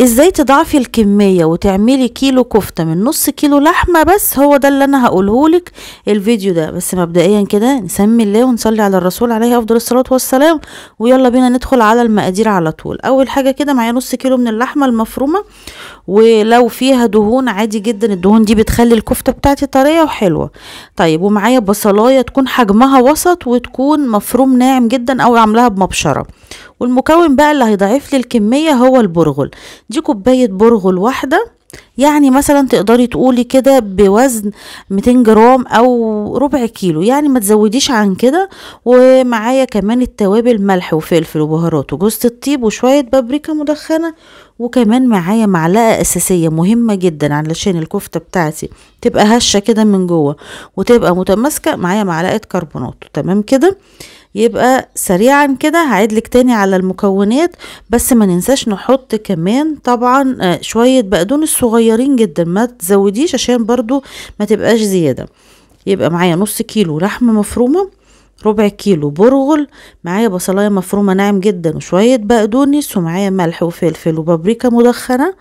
ازاي تضعفي الكمية وتعملي كيلو كفتة من نص كيلو لحمة بس هو ده اللي انا هقولهولك الفيديو ده بس مبدئيا كده نسمي الله ونصلي على الرسول عليه افضل الصلاة والسلام ويلا بينا ندخل على المقادير على طول اول حاجة كده معايا نص كيلو من اللحمة المفرومة ولو فيها دهون عادي جدا الدهون دي بتخلي الكفتة بتاعتي طرية وحلوة طيب ومعايا بصلاية تكون حجمها وسط وتكون مفروم ناعم جدا او عاملاها بمبشرة والمكون بقى اللي هيضعف لي الكمية هو البرغل دي كوباية برغل واحدة يعني مثلا تقدري تقولي كده بوزن 200 جرام او ربع كيلو يعني ما تزوديش عن كده ومعايا كمان التوابل ملح وفلفل وبهارات وجوز الطيب وشوية بابريكا مدخنة وكمان معايا معلقة اساسية مهمة جدا علشان الكفتة بتاعتي تبقى هشة كده من جوه وتبقى متماسكة معايا معلقة كربونات تمام كده يبقى سريعا كده هعيدلك تاني على المكونات بس ما ننساش نحط كمان طبعا آه، شوية بقدونس صغيرين جدا ما تزوديش عشان برضو ما تبقاش زيادة يبقى معايا نص كيلو لحمة مفرومة ربع كيلو برغل معايا بصلايه مفرومه ناعم جدا وشويه بقدونس ومعايا ملح وفلفل وبابريكا مدخنه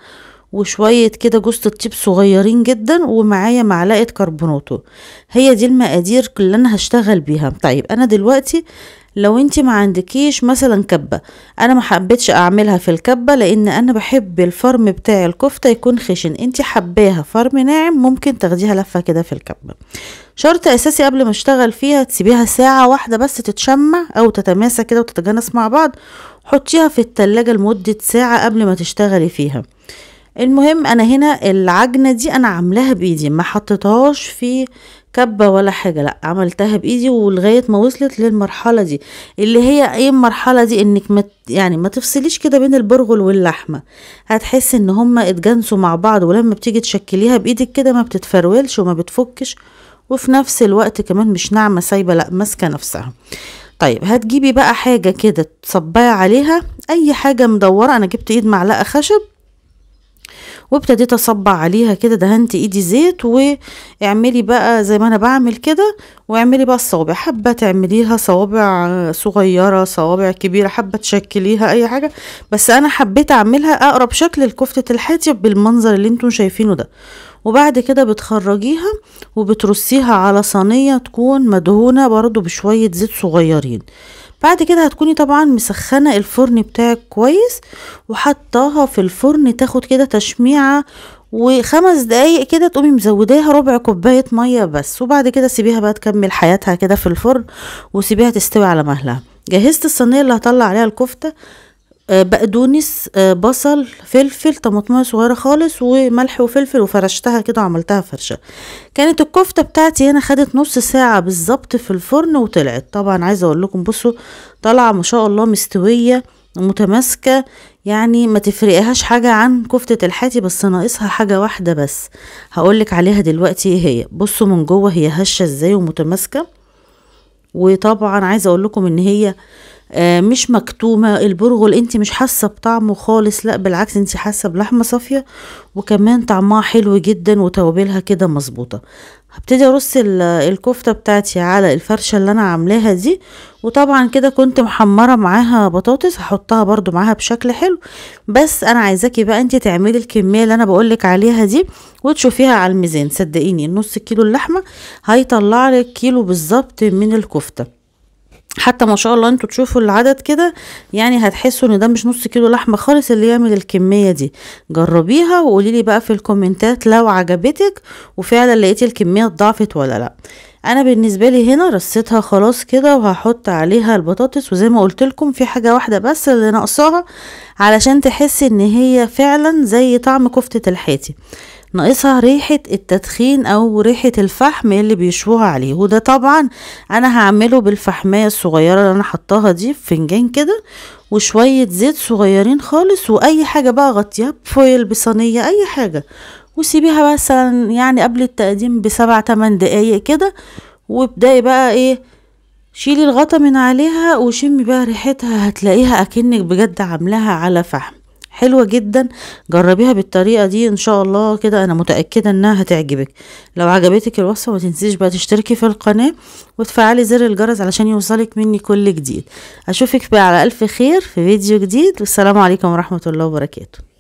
وشوية كده جوزة الطيب صغيرين جدا ومعايا معلقة كربوناتو هي دي المقادير اللي انا هشتغل بيها طيب انا دلوقتي لو انت ما عندكيش مثلا كبه انا ما حبيتش اعملها في الكبه لان انا بحب الفرم بتاع الكفته يكون خشن انت حباها فرم ناعم ممكن تاخديها لفه كده في الكبه شرط اساسي قبل ما اشتغل فيها تسيبيها ساعه واحده بس تتشمع او تتماسك كده وتتجانس مع بعض حطيها في التلاجة لمدة ساعة قبل ما تشتغلي فيها المهم انا هنا العجنه دي انا عاملاها بايدي ما حطيتهاش في كبه ولا حاجه لا عملتها بايدي ولغايه ما وصلت للمرحله دي اللي هي ايه المرحله دي انك ما يعني ما تفصليش كده بين البرغل واللحمه هتحس ان هما اتجانسوا مع بعض ولما بتيجي تشكليها بايدك كده ما بتتفرولش وما بتفكش وفي نفس الوقت كمان مش ناعمه سايبه لا ماسكه نفسها طيب هتجيبي بقى حاجه كده تصبعي عليها اي حاجه مدوره انا جبت ايد معلقه خشب وابتديت اصبع عليها كده دهنت ايدي زيت واعملي بقى زي ما انا بعمل كده واعملي بقى الصوابع حابه تعمليها صوابع صغيره صوابع كبيره حابه تشكليها اي حاجه بس انا حبيت اعملها اقرب شكل لكفته الحاتي بالمنظر اللي انتم شايفينه ده وبعد كده بتخرجيها وبترصيها على صينيه تكون مدهونه برضو بشويه زيت صغيرين بعد كده هتكوني طبعا مسخنة الفرن بتاعك كويس وحطاها في الفرن تاخد كده تشميعة وخمس دقايق كده تقومي مزوداها ربع كوباية مية بس وبعد كده سيبيها بقى تكمل حياتها كده في الفرن وسيبيها تستوي على مهلها جهزت الصينية اللي هطلع عليها الكفتة آه، بقدونس آه، بصل فلفل طماطمية صغيره خالص وملح وفلفل وفرشتها كده وعملتها فرشه كانت الكفته بتاعتي هنا خدت نص ساعه بالظبط في الفرن وطلعت طبعا عايزه اقول لكم بصوا طالعه ما شاء الله مستويه متماسكه يعني ما تفرقهاش حاجه عن كفته الحاتي بس ناقصها حاجه واحده بس هقولك عليها دلوقتي ايه هي بصوا من جوه هي هشه ازاي ومتماسكه وطبعا عايزه اقول لكم ان هي آه، مش مكتومة البرغل انت مش حاسة بطعمه خالص لا بالعكس انت حاسة بلحمة صافية وكمان طعمها حلو جدا وتوابلها كده مظبوطة هبتدي ارص الكفتة بتاعتي على الفرشة اللي انا عاملاها دي وطبعا كده كنت محمرة معاها بطاطس هحطها برضو معاها بشكل حلو بس انا عايزاكي بقى انت تعملي الكمية اللي انا بقولك عليها دي وتشوفيها على الميزان صدقيني النص كيلو اللحمة هيطلع لك كيلو بالظبط من الكفتة حتى ما شاء الله انتوا تشوفوا العدد كده يعني هتحسوا ان ده مش نص كيلو لحمه خالص اللي يعمل الكميه دي جربيها وقولي لي بقى في الكومنتات لو عجبتك وفعلا لقيتي الكميه اتضاعفت ولا لا انا بالنسبه لي هنا رصيتها خلاص كده وهحط عليها البطاطس وزي ما قلت لكم في حاجه واحده بس اللي ناقصاها علشان تحسي ان هي فعلا زي طعم كفته الحياتي ناقصها ريحة التدخين أو ريحة الفحم اللي بيشوها عليه وده طبعا أنا هعمله بالفحماية الصغيرة اللي أنا حطاها دي في فنجان كده وشوية زيت صغيرين خالص وأي حاجة بقى غطيها بفويل بصينية أي حاجة وسيبيها مثلا يعني قبل التقديم بسبع تمن دقايق كده وابدأي بقى ايه شيلي الغطا من عليها وشمي بقى ريحتها هتلاقيها اكنك بجد عاملاها على فحم حلوة جدا جربيها بالطريقة دي ان شاء الله كده انا متأكدة انها هتعجبك لو عجبتك الوصفة ما تنسيش بقى تشتركي في القناة وتفعلي زر الجرس علشان يوصلك مني كل جديد اشوفك بقى على الف خير في فيديو جديد والسلام عليكم ورحمة الله وبركاته